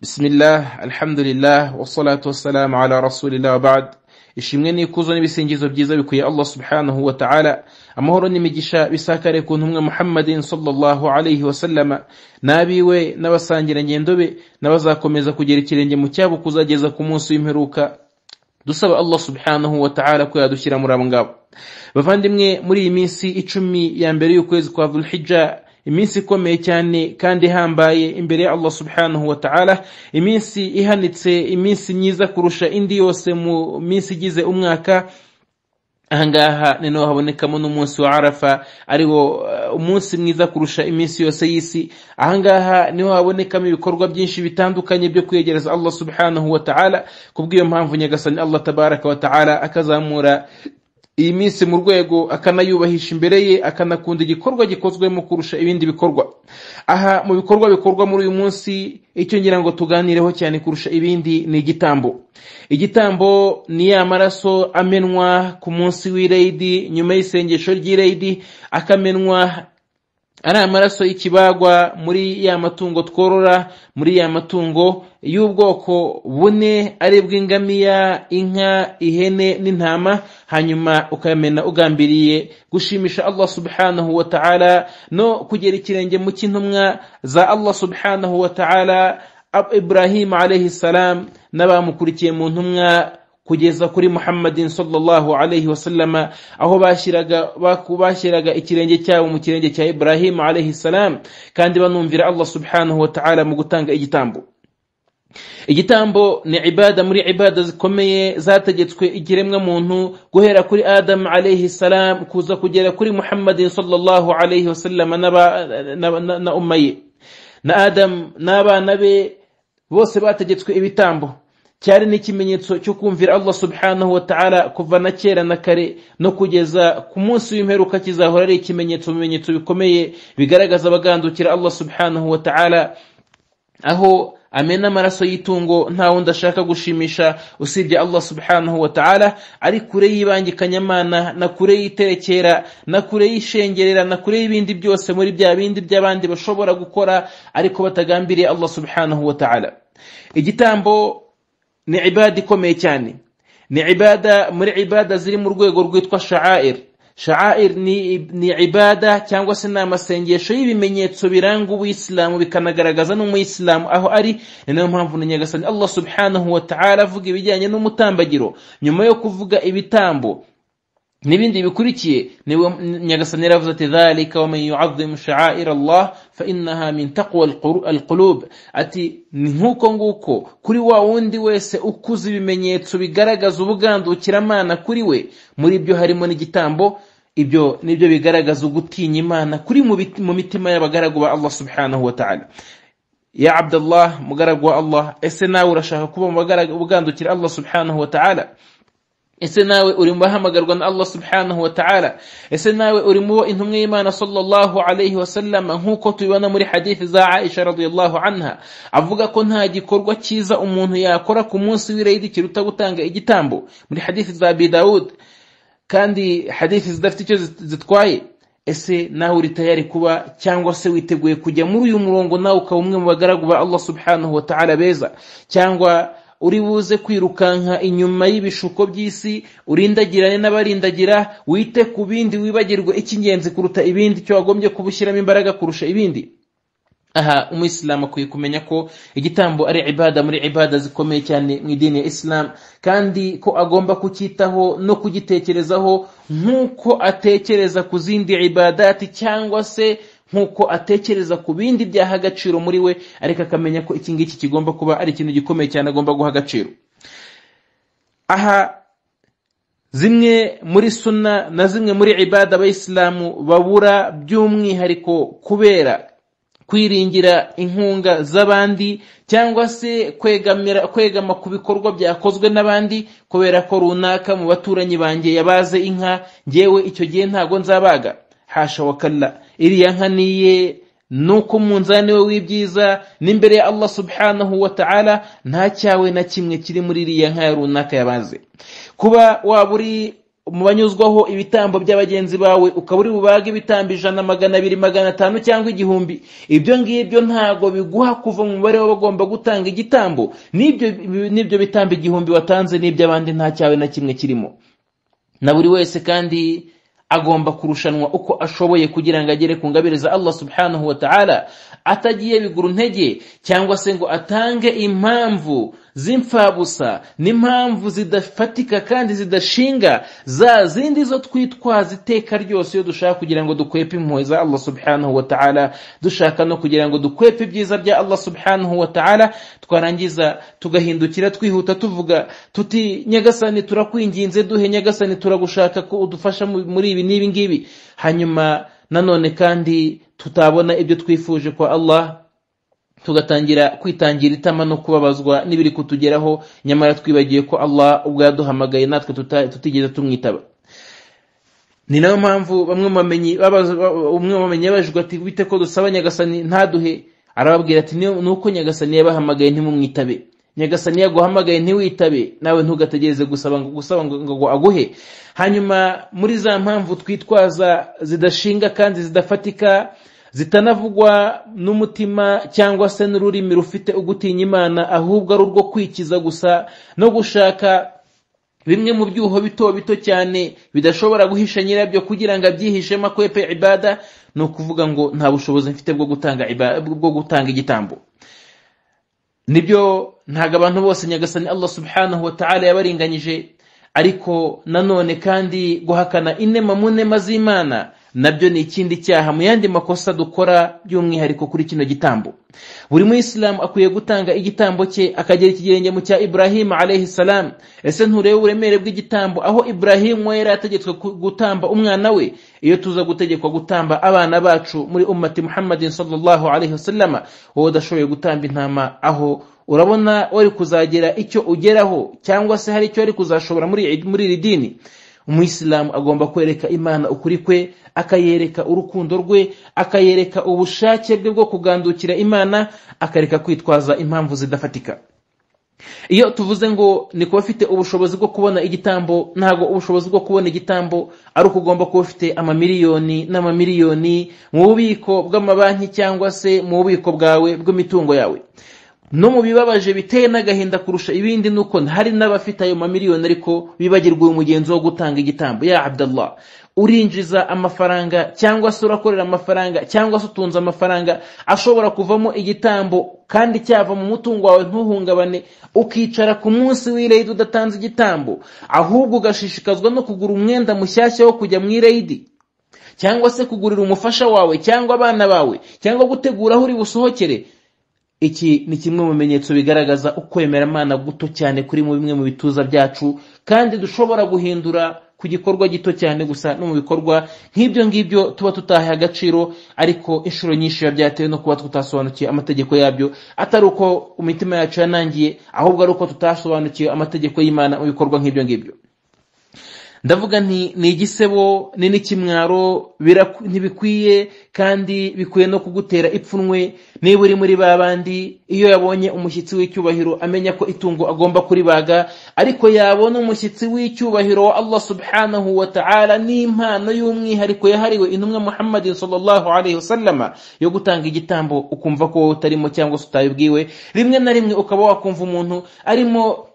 bismillah alhamdulillah wassalatu wassalamu ala rasulillah ba'd ishimwe n'ikuzo n'ibisingizo byiza bikwiye Allah subhanahu wa ta'ala amahoro n'imigisha bisakare ku ntumwe Muhammadin sallallahu alayhi wasallama nabiwe n'abasangira ngendo be n'abazakomeza kugera ikirenge mu cyabo kuzageza ku munsi w'imperuka dusaba Allah subhanahu wa ta'ala ko yadushyira muri abo ngabo bavandimwe muri iyi minsi icumi ya mbere y'ukwezi kwa Dhulhijja iminsi ikomeye cyane kandi ihambaye imbere ya Allah subhanahu wa ta'ala iminsi ihanitse iminsi myiza kurusha indi yose mu minsi igize umwaka ahangaha nino habonekamo n'umunsi wa arafa ariwo uh, umunsi mwiza kurusha iminsi yose y'isi ahangaha niho habonekamo ibikorwa byinshi bitandukanye byo kwegereza allah subhanahu wa ta'ala kubw'iyo mpamvu nyagasani allah tabaraka wa ta'ala akazamura iyi minsi mu rwego akanayubahisha imbere ye akanakunda igikorwa gikozwemo kurusha ibindi bikorwa aha mu bikorwa bikorwa muri uyu munsi icyo ngira ngo tuganireho cyane kurusha ibindi ni igitambo igitambo ni ya maraso amenwa ku munsi w'ireyidi nyuma y'isengesho ry'ireyidi akamenwa ari amaraso y'ikibagwa muri ya matungo tworora muri ya matungo y'ubwoko bune ari bw'ingamiya inka ihene n'intama hanyuma ukayamena ugambiriye gushimisha allah subhanahu wa ta'ala no kugera ikirenge mu cy'intumwa za allah subhanahu wa ta'ala ibrahim alayhi salam n'abamukurikiye mu ntumwa kugeza kuri muhammadin sallallahu alaihi wasallama aho bashyiraga ikirenge cyabo mu kirenge cya ibrahimu alaihi salam kandi banumvira allah subhanahu wa ta'ala mu gutanga igitambo igitambo ni ibada muri ibada zikomeye zategetswe ikiremwa muntu guhera kuri adamu alayhi salam kuza kugera kuri muhammadin sallallahu alayhi wasallam na umma na adamu n'abana be bose bategetswe ibitambo cyari n'ikimenyetso cyo kumvira allah subhanahu wa ta'ala kuva na kera na kare no kugeza ku munsi w'imperuka kizahora ari ikimenyetso mu bimenyetso bikomeye bigaragaza abagandukira allah subhanahu wa ta'ala aho amena amaraso y'itungo nta wundi ashaka gushimisha usibye allah subhanahu wa ta'ala ari kure y'ibangikanyamana na kure y'iterekera na kure y'ishengerera na kure y'ibindi byose muri bya bindi by'abandi bashobora gukora ariko batagambiriye allah subhanahu wa ta'ala igitambo ni ibada ikomeye cyane ni ibada muri ibada ziri mu rwego rwitwa sha'air sha'air ni ibada cyangwa se ni amasengesho y'ibimenyetso biranga uwisilamu bikanagaragaza n'umuyisilamu aho ari ni nayo mpamvu na nyagasani allah subhanahu wa ta'ala avuga ibijyanye n'umutambagiro nyuma yo kuvuga ibitambo n'ibindi bikurikiye nyagasani yaravuze ati dhalika waman yuazim sha'air allah fa innaha min taqwa ati ni nk'uko nguko kuri wa wundi wese ukuze ibimenyetso bigaragaza ubugandukiramana kuri we muri byo harimo n'igitambo ibyo nibyo bigaragaza ugutinya imana kuri mu mitima y'abagaragu ba allah subhanahu wa ta'ala ya abdallah mugaragu wa allah ese nawe urashaka kuba mu bagandukira allah subhanahu wa ta'ala ese nawe uri mu bahamagarwa na allah subhanahu wa ta'ala ese nawe uri mu intumwa y'imana sallallahu alayhi wa sallam nk'uko tubibona muri hadithi za aisha radiyallahu anha avuga ko nta gikorwa cyiza umuntu yakora ku munsi w'irayidi kiruta gutanga igitambo muri hadithi za abi kandi hadithi zidafite icyo zitwaye ese nawe uri tayari kuba cyangwa se witeguye kujya muri uyu murongo nawe ukaba umwe mu bagaragu ba allah subhanahu wa ta'ala beza cyangwa uri buze kwirukanka inyuma y'ibishuko by'isi urindagirane n'abarindagira wite ku bindi wibagirwe icy'ingenzi kuruta ibindi cyo wagombye kuba ushyiramo imbaraga kurusha ibindi aha umuyisilamu akwiye kumenya ko igitambo ari ibada muri ibada zikomeye cyane mu idini ya isilamu kandi ko agomba kucyitaho no kugitekerezaho nk'uko atekereza ku zindi ibadati cyangwa se nk'uko atekereza ku bindi byaha agaciro muri we ariko akamenya ko iki ngiki kigomba kuba ari ikintu gikomeye cyane agomba guha agaciro aha zimwe muri suna na zimwe muri ibada abayisilamu babura by'umwihariko kubera kwiringira inkunga z'abandi cyangwa se kwegamira kwegama ku bikorwa byakozwe n'abandi kubera ko runaka mu baturanyi banjye yabaze inka ngewe icyo gihe ntago nzabaga hasha wakalla iriya nka ni iye umunzani we w'ibyiza n'imbere ya allah subhanahu wa ta'ala nta cyawe na kimwe kiri muri iriya nka runaka yabaze kuba waba uri mu banyuzwaho ibitambo bya bawe ukaba uri bubaga ibitambo ijana magana abiri magana atanu cyangwa igihumbi ibyo ngibyo ntabwo biguha kuva mu mubare w'abagomba gutanga igitambo n'ibyo bitambo igihumbi watanze n'iby'abandi nta cyawe na kimwe kirimo na buri wese kandi agomba kurushanwa uko ashoboye kugira ngo agere ku ngabire allah subhanahu wa ta'ala atagiye bigura intege cyangwa se ngo atange impamvu z'imfabusa n'impamvu zidafatika kandi zidashinga za zindi zo twitwaza iteka ryose iyo dushaka kugira ngo dukwepe impuhwe za allah subhanahu wa ta'ala dushaka no kugira ngo dukwepe ibyiza bya allah subhanahu wa ta'ala twarangiza tugahindukira twihuta tuvuga tuti nyagasani turakwinginze duhe nyagasani turagushaka ko udufasha muri ibi n'ibi ngibi hanyuma nanone kandi tutabona ibyo twifuje kwa allah tugatangira kwitangira itama no kubabazwa n'ibiri kutugeraho nyamara twibagiye ko allah ubwo yaduhamagaye natwe tutigeze tumwitaba ni nayo mpamvu bamwe mu bamenyi umwe mu bamenyi yabajijwe ati bite ko dusaba nyagasani ntaduhe arababwira ati ni uko nyagasani yabahamagaye ntimumwitabe nyagasani yaguhamagaye ntiwitabe nawe ntugategereze gusaba ngo gusaba ngo aguhe hanyuma muri za mpamvu twitwaza zidashinga kandi zidafatika zitanavugwa n'umutima cyangwa se n'ururimi rufite ugutinya imana ahubwo ari urwo kwikiza gusa no gushaka bimwe mu byuho bito bito cyane bidashobora guhisha nyirabyo kugira ngo abyihishemo akwepe ibada ni ukuvuga ngo nta bushobozi mfite bwo gutanga bwo gutanga igitambo nibyo ntabwo abantu bose nyagasani allah subhanahu wa ta'ala yabaringanyije ariko nanone kandi guhakana inema mu nema z'imana nabyo ni ikindi cyaha mu yandi makosa dukora by'umwihariko kuri kino gitambo buri muyisilamu akwiye gutanga igitambo cye akagira ikigenge mu cya iburahima alayhi salamu ese nturebe uburemere bw'igitambo aho iburahima we yari ategetswe gutamba umwana we iyo tuza gutegekwa gutamba abana bacu muri umati muhammadin sallallahu alayhi wasallama wowe udashoboye gutamba intama aho urabona wari kuzagira icyo ugeraho cyangwa se hari icyo wari kuzashobora muri iri dini umuyisilamu agomba kwereka imana ukuri kwe akayereka urukundo rwe akayereka ubushake bwe bwo kugandukira imana akareka kwitwaza impamvu zidafatika iyo tuvuze ngo ni kuba afite ubushobozi bwo kubona igitambo ntabwo ubushobozi bwo kubona igitambo ari ukugomba kuba ufite amamiliyoni n'amamiliyoni mu bubiko bw'amabanki cyangwa se mu bubiko bwawe bw'imitungo yawe no mu bibabaje biteye n'agahinda kurusha ibindi ni uko hari n'abafite ayo mamiliyoni ariko bibagirwa uyu mugenzi wo gutanga igitambo ya abdallah urinjiza amafaranga cyangwa se urakorera amafaranga cyangwa se utunze amafaranga ashobora kuvamo igitambo kandi cyava mu mutungo wawe ntuhungabane ukicara ku munsi w'ireyidi udatanze igitambo ahubwo ugashishikazwa no kugura umwenda mushyashya wo kujya mu ireyidi cyangwa se kugurira umufasha wawe cyangwa abana bawe cyangwa gutegura aho uri busohokere iki ni kimwe mu bimenyetso bigaragaza ukwemera Imana guto cyane kuri mu bimwe mu bituza byacu kandi dushobora guhindura ku gikorwa gito cyane gusa no mu bikorwa nk'ibyo ngibyo tuba tutahaye agaciro ariko inshuro nyinshi biba byatewe no kuba tutasobanukiwe amategeko yabyo atari uko imitima yacu yanangiye ahubwo ari uko tutasobanukiwe amategeko y'imana mu bikorwa nk'ibyo ngibyo ndavuga nti ni igisebo ni n'ikimwaro ntibikwiye kandi bikwiye no kugutera ipfunwe niba uri muri ba bandi iyo yabonye umushyitsi w'icyubahiro amenya ko itungo agomba kuribaga ariko yabona umushyitsi w'icyubahiro wa allah subhanahu wa ta'ala n'impano y'umwihariko yahariwe intumwa muhammadin sallallahu alaihi wasallama yo gutanga igitambo ukumva ko utarimo cyangwa se utayibwiwe rimwe na rimwe ukaba wakumva umuntu arimo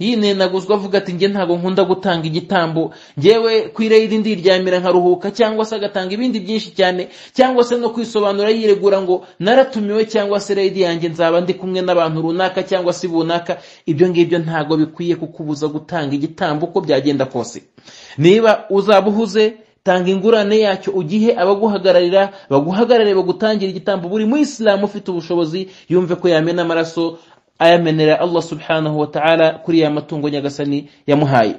yinenaguzwa avuga ati njye ntabwo nkunda gutanga igitambo ngewe ku irayidi ndiryamira nkaruhuka cyangwa se agatanga ibindi byinshi cyane cyangwa se no kwisobanura yiregura ngo naratumiwe cyangwa se irayidi yanjye nzaba ndi kumwe n'abantu runaka cyangwa se runaka ibyo ngibyo ntabwo bikwiye kukubuza gutanga igitambo uko byagenda kose niba uzaba uhuze tanga ingurane yacyo ugihe abaguhagararira baguhagarare bagutangire igitambo buri muyisilamu ufite ubushobozi yumve ko yamena amaraso ayamenera allah subhanahu wa ta'ala kuri ya matungo nyagasani yamuhaye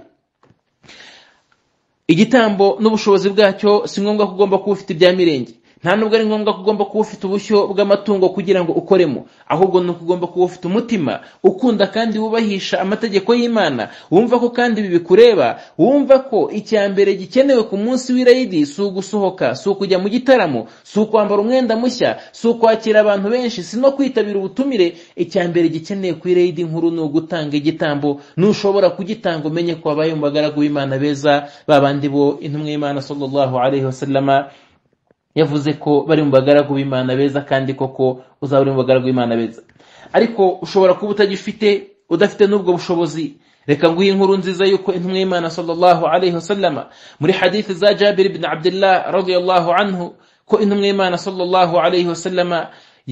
igitambo n'ubushobozi bwacyo si ngombwa ko ugomba kuba ufite ibya mirenge nta nubwo ari ngombwa ko ugomba kuba ufite ubushyo bw'amatungo kugira ngo ukoremo ahubwo ni uko ugomba kuba ufite umutima ukunda kandi wubahisha amategeko y'imana wumva ko kandi ibi bikureba wumva ko icya mbere gikenewe ku munsi w'irayidi si ugusohoka si ukujya mu gitaramo si ukwambara umwenda mushya si ukwakira abantu benshi si no kwitabira ubutumire icya mbere gikenewe ku irayidi nkuru ni ugutanga igitambo nushobora kugitanga umenye ko wabaye mu bagaragu b'imana beza babandi bo intumwa y'imana sallallahu alaihi wasallama yavuze ko bari mu bagaragu b'imana beza kandi koko uzaba uri mu bagaragu b'imana beza ariko ushobora kuba utagifite udafite n'ubwo bushobozi reka nguhe inkuru nziza y'uko intumwa y'imana sallallahu alayhi wasallama muri hadithi za jabiri bin abdillah radiyallahu anhu ko intumwa y'imana sallallahu alayhi wasallama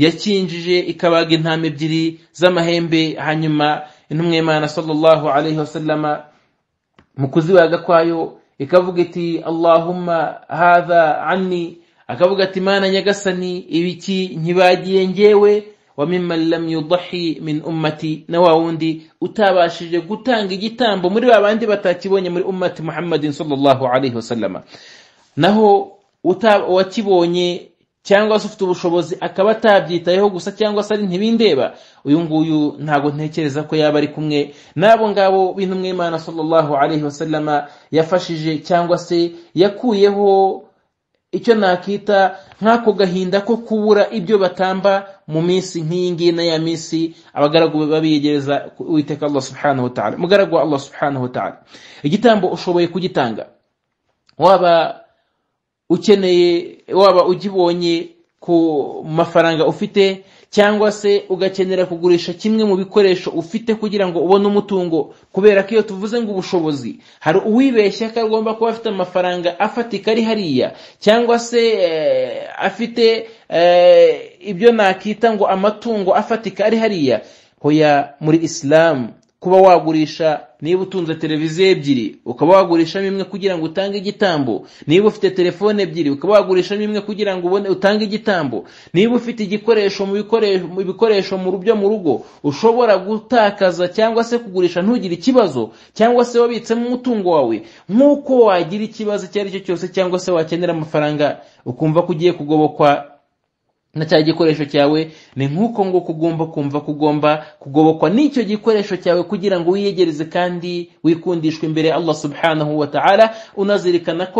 yakinjije ikabaga intama ebyiri z'amahembe hanyuma intumwa y'imana sallallahu alayhi wasallama mu kuzibaga kwayo ikavuga iti allahumma hadha anni akavuga ati mana nyagasani ibiki ntibagiye ngewe wa mimman yudahi min ummati na wa wundi utabashije gutanga igitambo muri ba bandi batakibonye muri ummati muhammadin sallallahu alaihi wasallama naho uwakibonye cyangwa se ufite ubushobozi akaba atabyitayeho gusa cyangwa se ari ntibindeba uyu nguyu ntabwo ntekereza ko yaba ari kumwe n'abo ngabo b'intumwa y'imana sallallahu alaihi sallama yafashije cyangwa se yakuyeho icyo nakita nk'ako gahinda ko kubura ibyo batamba mu minsi nk'iyi ngiyi n'aya minsi abagaragu babiyegereza uwiteka Allah subhanahu wa ta'ala mugaragu Allah subhanahu wa ta'ala igitambo ushoboye kugitanga waba ukeneye waba ugibonye ku mafaranga ufite cyangwa se ugakenera kugurisha kimwe mu bikoresho ufite kugira ngo ubone umutungo kubera ko iyo tuvuze ngo ubushobozi hari uwibeshya ko agomba kuba afite amafaranga afatika ari hariya cyangwa se eh, afite eh, ibyo nakita ngo amatungo afatika ari hariya hoya muri isilamu kuba wagurisha niba utunze televiziyo ebyiri ukaba wagurishamo imwe kugira ngo utange igitambo niba ufite telefone ebyiri ukaba wagurishamo imwe kugira ngo ubone utange igitambo niba ufite igikoresho mu bikoresho mu byo mu rugo ushobora gutakaza cyangwa se kugurisha ntugire ikibazo cyangwa se wabitsemo umutungo wawe nk'uko wagira ikibazo icyo ari cyo cyose cyangwa se wakenera amafaranga ukumva ko ugiye kugobokwa na cya gikoresho cyawe ni nk'uko ngo kugomba kumva kugomba kugobokwa n'icyo gikoresho cyawe kugira ngo wiyegereze kandi wikundishwe imbere ya allah subhanahu wa ta'ala unazirikana ko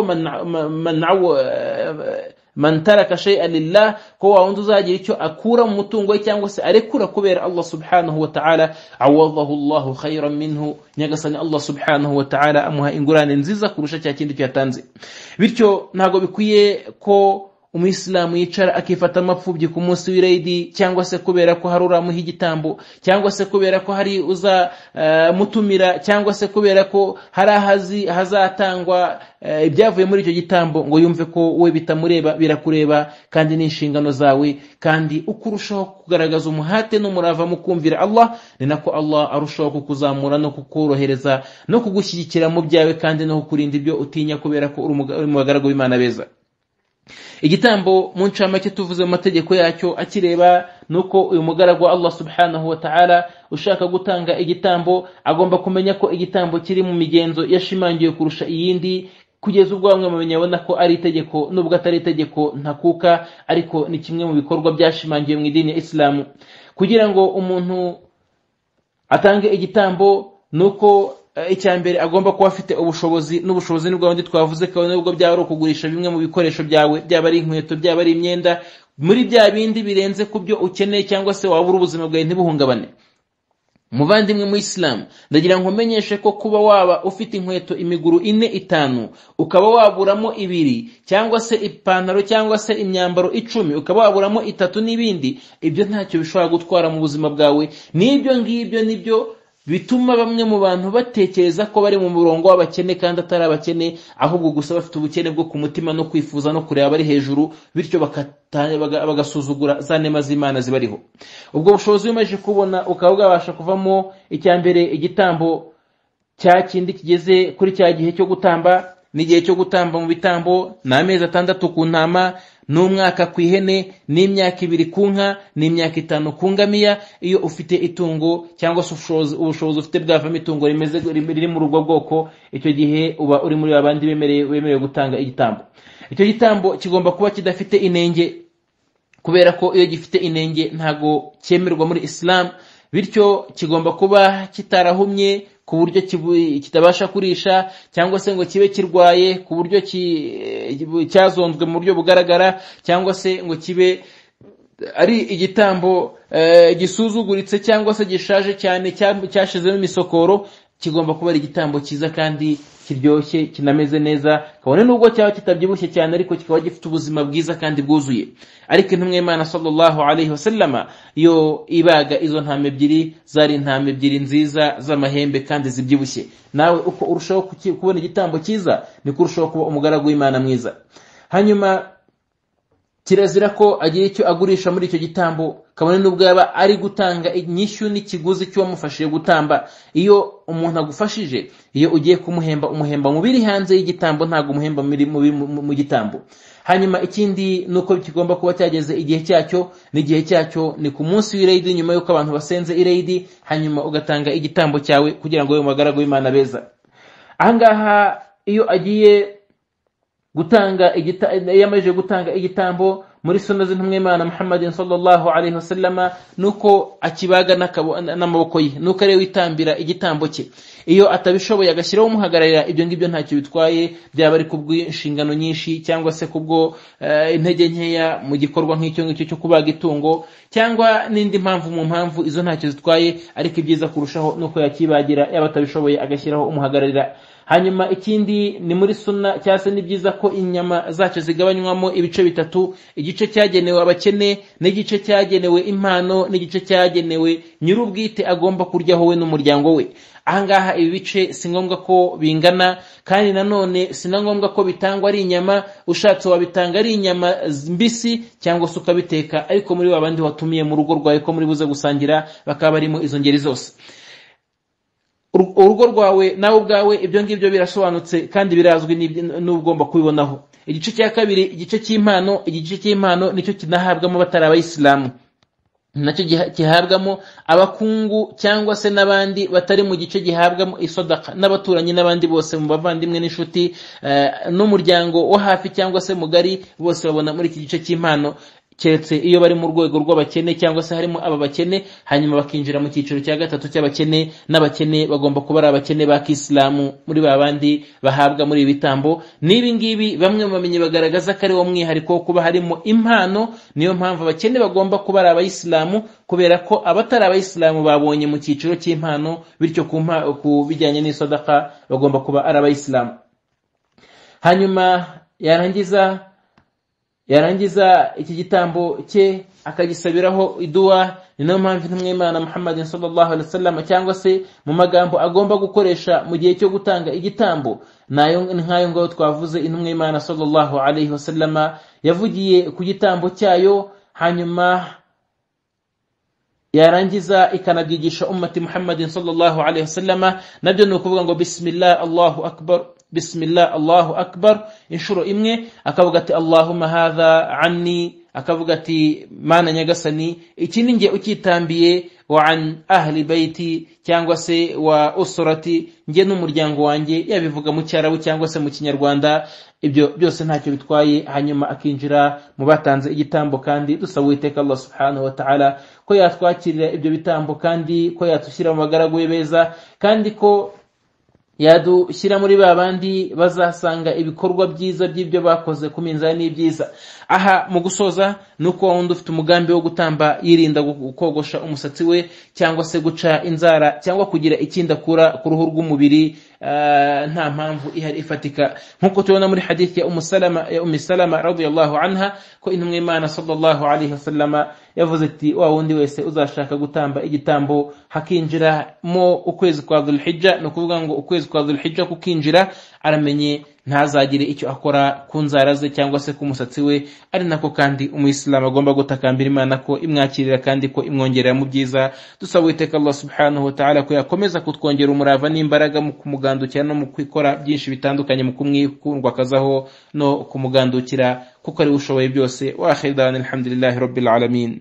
man taraka ko wa wundi uzagira icyo akura mu mutungo we cyangwa se arekura kubera allah subhanahu wa ta'ala awadahu allahu khayran minhu nyagasani allah subhanahu wa ta'ala amuha ingurane nziza kurusha cya kindi cyatanze bityo ntabwo bikwiye ko umuyisilamu yicara akifata amapfubyi ku munsi w'irayidi cyangwa se kubera ko hari uramuha igitambo cyangwa se kubera ko hari uzamutumira eh, cyangwa se kubera ko hari ahazi hazatangwa eh, ibyavuye muri icyo gitambo ngo yumve ko we bitamureba birakureba kandi ni inshingano zawe kandi uko urushaho kugaragaza umuhate n'umurava mu kumvira allah ni nako allah arushaho kukuzamura no kukorohereza no kugushyigikira mu byawe kandi no kukurinda ibyo utinya kubera ko uri mu bagaragu b'imana beza igitambo mu ncamake tuvuze mu mategeko yacyo akireba ni uko uyu mugaragu wa allah subhanahu wa ta'ala ushaka gutanga igitambo agomba kumenya ko igitambo kiri mu migenzo yashimangiye kurusha iyindi kugeza ubwo bamwe bamenya abona ko ari itegeko nubwo atari itegeko ntakuka ariko ni kimwe mu bikorwa byashimangiye mu idini ya isilamu kugira ngo umuntu atange igitambo ni uko Eh, icya mbere agomba kuba afite ubushobozi n'ubushobozi ni bwawundi twavuze kabone n'ubwo byaba ari ukugurisha bimwe mu bikoresho byawe byaba ari inkweto byaba ari imyenda muri bya bindi birenze ku byo ukeneye cyangwa se wabura ubuzima bwawe ntibuhungabane umuvandimwe mu isilamu ndagira ngo umenyeshe ko kuba waba ufite inkweto imiguru ine itanu ukaba waburamo ibiri cyangwa se ipantaro cyangwa se imyambaro icumi ukaba waburamo itatu n'ibindi ibyo ntacyo bishobora gutwara mu buzima bwawe n'ibyo ngibyo nibyo bituma bamwe mu bantu batekereza ko bari mu murongo w'abakene kandi atari abakene ahubwo gusa bafite ubukene bwo ku mutima no kwifuza no kureba abari hejuru bityo bagasuzugura za nema z'imana zibariho ubwo bushobozi bumaze kubona ukaba bwabasha kuvamo icya mbere igitambo cya kindi kigeze kuri cya gihe cyo gutamba n'igihe cyo gutamba mu bitambo ni amezi atandatu ku ntama n'umwaka ku ihene n'imyaka ibiri ku nka n'imyaka itanu ku ngamiya iyo ufite itungo cyangwa se ubushobozi ufite bwavamo itungo riri muri ubwo bwoko icyo gihe uba uri muri abandi bemerewe gutanga igitambo icyo gitambo kigomba kuba kidafite inenge kubera ko iyo gifite inenge ntago cyemerwa muri isilamu bityo kigomba kuba kitarahumye ku buryo kitabasha kurisha cyangwa se ngo kibe kirwaye ku buryo eh, cyazonzwe mu buryo bugaragara cyangwa se ngo kibe ari igitambo eh, gisuzuguritse cyangwa se gishaje cyane cyashizemo imisokoro kigomba kuba ari igitambo cyiza kandi kiryoshye kinameze neza kabone nubwo cyaba kitabyibushye cyane ariko kikaba gifite ubuzima bwiza kandi bwuzuye ariko intumwa y'imana sallallahu alaihi wasallama yo ibaga izo ntama ebyiri zari intama ebyiri nziza z'amahembe kandi zibyibushye nawe uko urushaho kubona igitambo cyiza niko urushaho kuba umugaragu w'imana mwiza hanyuma kirazira ko agira icyo agurisha muri icyo gitambo kabone n'ubwo yaba ari gutanga inyishyu n'ikiguzi cy'uwamufashije gutamba iyo umuntu agufashije iyo ugiye kumuhemba umuhemba mu biri hanze y'igitambo ntabwo umuhemba mu gitambo hanyuma ikindi ni uko kigomba kuba cyageze igihe cyacyo n'igihe cyacyo ni ku munsi w'ireyidi nyuma y'uko abantu basenze ireyidi hanyuma ugatanga igitambo cyawe kugira ngo abe mu bagaragu b'imana beza ahangaha iyo agiye gutanga iyo amajije gutanga igitambo muri suna z'intumwimana muhammadin sallallahu alaihi wasallama nuko akibaga n'amaboko ye nuko ariwe witambira igitambo cye iyo atabishoboye agashyiraho umuhagararira ibyo ngibyo ntacyo bitwaye byaba ari kubw'inshingano nyinshi cyangwa se kubwo eh, intege nkeya mu gikorwa nk'icyo ngicyo cyo kubaga itungo cyangwa n'indi mpamvu mu mpamvu izo ntacyo zitwaye ariko ibyiza kurushaho nuko yakibagira yaba atabishoboye agashyiraho umuhagararira hanyuma ikindi ni muri suna cyangwa se ni byiza ko inyama zacu zigabanywamo ibice bitatu igice cyagenewe abakene n'igice cyagenewe impano n'igice cyagenewe nyir'ubwite agomba kuryaho we n'umuryango we ahangaha ibi bice si ngombwa ko bingana kandi nanone si na ngombwa ko bitangwa ari inyama ushatse wabitanga ari inyama mbisi cyangwa se ukabiteka ariko muri babandi watumiye mu rugo rwawe ko muri buze gusangira bakaba barimo izo ngeri zose urugo rwawe nawe ubwawe ibyo ngibyo birasobanutse kandi birazwi n'ugomba kubibonaho igice cya kabiri igice cy'impano igice cy'impano nicyo kinahabwamo batari abayisilamu nacyo gihabwamo abakungu cyangwa se n'abandi batari mu gice gihabwamo isodaka n'abaturanyi n'abandi bose mu bavandimwe n'inshuti eh, n'umuryango wo hafi cyangwa se mugari bose babona muri iki gice cy'impano keretse iyo bari mu rwego rw'abakene cyangwa se harimo aba bakene hanyuma bakinjira mu cyiciro cya gatatu cy'abakene n'abakene bagomba kuba ari abakene ba kisilamu muri ba bandi bahabwa muri ibi bitambo n'ibi ngibi bamwe mu bamenyi bagaragaza ko ari wo mwihariko kuba harimo impano niyo mpamvu abakene bagomba kuba ari abayisilamu kubera ko abatari abayisilamu babonye mu cyiciro cy'impano bityo ku bijyanye n'isodaka bagomba kuba ari abayisilamu hanyuma yarangiza yarangiza iki gitambo cye akagisabiraho iduwa ni nayo mpamvu intumwimana muhammad sallallahu alaihi wasallam cyangwa se mu magambo agomba gukoresha mu gihe cyo gutanga igitambo nayo nk'ayo ngayo twavuze intumwimana sallallahu alaihi wasallam yavugiye ku gitambo cyayo hanyuma yarangiza ikanabyigisha ummati muhammadin sallallahu alaihi wasallam nabyo ni ukuvuga ngo bismillah allahu akbar bismillah allahu akbar inshuro imwe akavuga ati allahumma hadha anni akavuga ati mana nyagasani iki ni nge ukitambiye wa an ahli bayti cyangwa se wa usurati nge n'umuryango wanjye yabivuga mu cyarabu cyangwa se mu kinyarwanda ibyo byose ntacyo bitwaye hanyuma akinjira mu batanze igitambo kandi dusaba uwiteka allah subhanahu wa ta'ala ko yatwakirira ibyo bitambo kandi ko yatushyira mu magaragu be beza kandi ko yadushyira muri ba bandi bazasanga ibikorwa byiza by'ibyo bakoze ku minzani y'ibyiza aha mu gusoza ni uko wundi ufite umugambi wo gutamba yirinda kogosha umusatsi we cyangwa se guca inzara cyangwa kugira ikindi akura ku ruhu rw'umubiri nta mpamvu ihari ifatika nk'uko tubona muri hadithi ya umu salama ya umu salama radiyallahu anha ko intumwa imana sallallahu alayhi wasallama yavuze ati wa wundi wese uzashaka gutamba igitambo hakinjiramo ukwezi kwa dhulhijja ni ukuvuga ngo ukwezi kwa dhulhijja kukinjira aramenye ntazagire icyo akora ku nzara ze cyangwa se ku musatsi we ari nako kandi umuyisilamu agomba gutakambira imana ko imwakirira kandi ko imwongerera mu byiza dusaba uwiteka allah subhanahu wa ta'ala ko yakomeza kutwongera umurava n'imbaraga mu kumugandukira no mu kwikora byinshi bitandukanye mu kumwikundwakazaho no kumugandukira kuko ariwe ushoboye byose wa akhiru dawani alhamdulillahi rabbil alamin